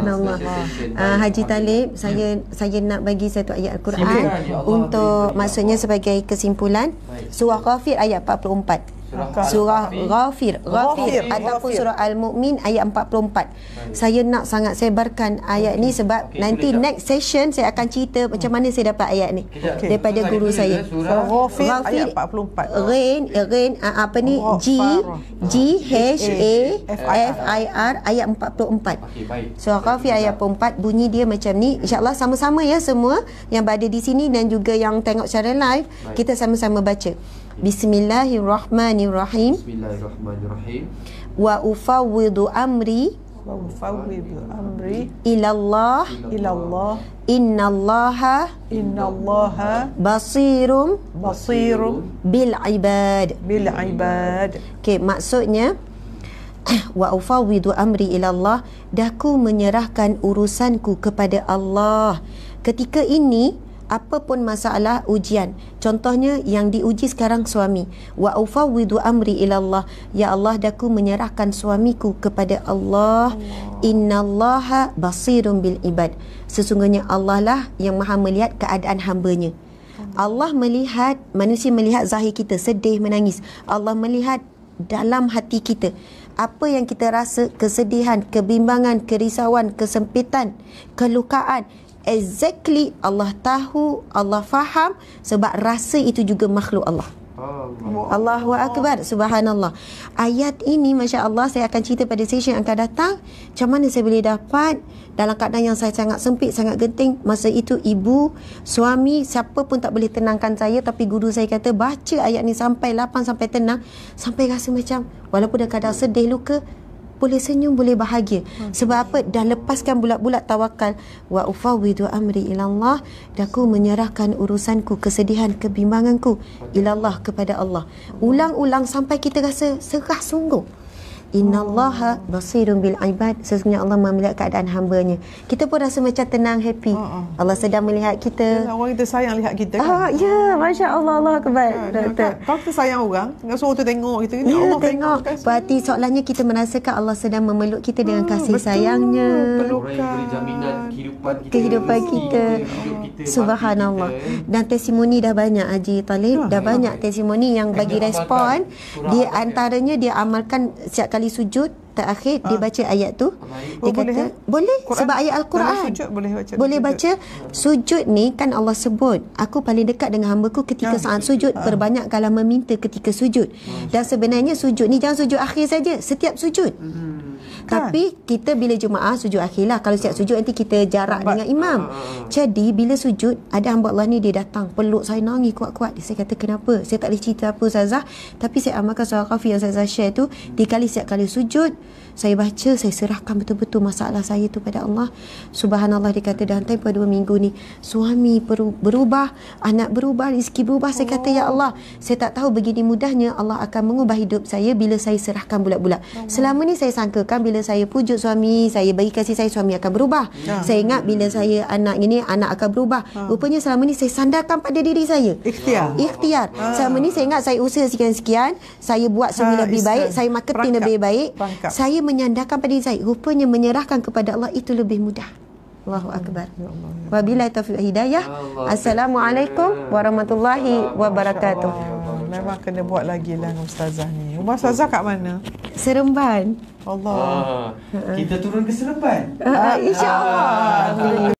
Subhanallah. Uh, Haji Talib, ya. saya saya nak bagi satu ayat Al-Quran ya untuk ya maksudnya sebagai kesimpulan. Baik. Surah Ghafir ayat 44. Surah Ghafir Ghafir Ataupun surah Al-Mu'min Ayat 44 Saya nak sangat sebarkan Ayat okay. ni sebab Nanti next session Saya akan cerita hmm. Macam mana saya dapat ayat ni Daripada guru saya Ghafir Ayat 44 Rain eh, Rain ah, Apa ni G G H A e, e, F I R Ayat 44 okay, baik. Surah Ghafir Ayat 44 Bunyi dia macam ni InsyaAllah sama-sama ya semua Yang berada di sini Dan juga yang tengok secara live Kita sama-sama baca Bismillahirrahmanirrahim. Bismillahirrahmanirrahim. Wa ufawwidu amri wa ufawwidu amri ila Allah ila Allah. Inna Allaha inna Allaha basirum basirum bil ibad bil ibad. Okay, maksudnya wa ufawwidu amri ila Allah dah ku menyerahkan urusanku kepada Allah ketika ini apa pun masalah ujian. Contohnya yang diuji sekarang suami. Wa ufawwidu amri ila Allah. Ya Allah, daku menyerahkan suamiku kepada Allah. Innallaha basirun bil ibad. Sesungguhnya Allah lah yang Maha melihat keadaan hambanya. Allah melihat, manusia melihat zahir kita sedih menangis. Allah melihat dalam hati kita. Apa yang kita rasa kesedihan, kebimbangan, kerisauan, kesempitan, kelukaan exactly Allah tahu, Allah faham sebab rasa itu juga makhluk Allah. Allah. Allahu Akbar Subhanallah Ayat ini Masya Allah Saya akan cerita pada sesi yang akan datang Cuma mana saya boleh dapat Dalam keadaan yang saya sangat sempit Sangat genting Masa itu ibu Suami Siapa pun tak boleh tenangkan saya Tapi guru saya kata Baca ayat ni sampai lapan Sampai tenang Sampai rasa macam Walaupun dalam kadang sedih luka boleh senyum boleh bahagia okay. sebab apa dah lepaskan bulat-bulat tawakal wa ufawwidu amri ila Allah daku menyerahkan urusanku kesedihan kebimbanganku ila Allah kepada Allah ulang-ulang sampai kita rasa serah sungguh Innallaha basirun bil ibad sesungguhnya Allah melihat keadaan hamba-Nya. Kita pun rasa macam tenang happy. Uh-uh. Allah sedang melihat kita. Yalah, orang kita sayang lihat kita. Kan? Ah kan? uh, ya, masya-Allah Allah akbar. Betul. Kan, kita sayang orang, nak suruh tu tengok kita ya, ya Allah tengok. tengok. Berarti soalannya kita merasakan Allah sedang memeluk kita dengan uh, kasih betul. sayangnya. Betul. Orang yang beri jaminan kehidupan kita, subhanallah dan testimoni dah banyak Haji Talib dah banyak testimoni yang bagi respon dia antaranya dia amalkan setiap kali sujud terakhir ha? dia ah. baca ayat tu dia kata boleh eh? sebab ayat al-Quran boleh baca sujud ni kan Allah sebut aku paling dekat dengan hamba-ku ketika ya. saat sujud ah. berbanyak kalau meminta ketika sujud dan sebenarnya sujud ni jangan sujud akhir saja setiap sujud mm-hmm. Kan? Tapi kita bila Jumaat sujud akhirlah. Kalau siap sujud nanti kita jarak But, dengan imam. Uh, Jadi bila sujud ada hamba Allah ni dia datang peluk saya nangis kuat-kuat. Saya kata kenapa? Saya tak boleh cerita apa Zazah. Tapi saya amalkan surah kafi yang Zazah share tu. Di kali setiap kali sujud saya baca saya serahkan betul-betul masalah saya tu pada Allah. Subhanallah dia kata dalam tempoh dua minggu ni suami berubah, anak berubah, rezeki berubah. Saya kata ya Allah saya tak tahu begini mudahnya Allah akan mengubah hidup saya bila saya serahkan bulat-bulat. Selama ni saya sangkakan bila bila saya pujuk suami, saya bagi kasih saya suami akan berubah. Ha. Saya ingat bila saya anak ini anak akan berubah. Ha. Rupanya selama ni saya sandarkan pada diri saya. Ikhtiar. Ha. Ikhtiar. Ha. Selama ni saya ingat saya usaha sekian-sekian, saya buat semua ha. lebih baik, saya marketing Perangkap. lebih baik. Perangkap. Saya menyandarkan pada diri saya. Rupanya menyerahkan kepada Allah itu lebih mudah. Allahu akbar. Ya ya Wabillahi taufiq hidayah. Assalamualaikum warahmatullahi wabarakatuh. Memang kena buat lagi lah dengan Ustazah ni. Rumah Ustazah kat mana? Seremban. Allah. Ah, kita turun ke Seremban. Ah, InsyaAllah. Ah, ah.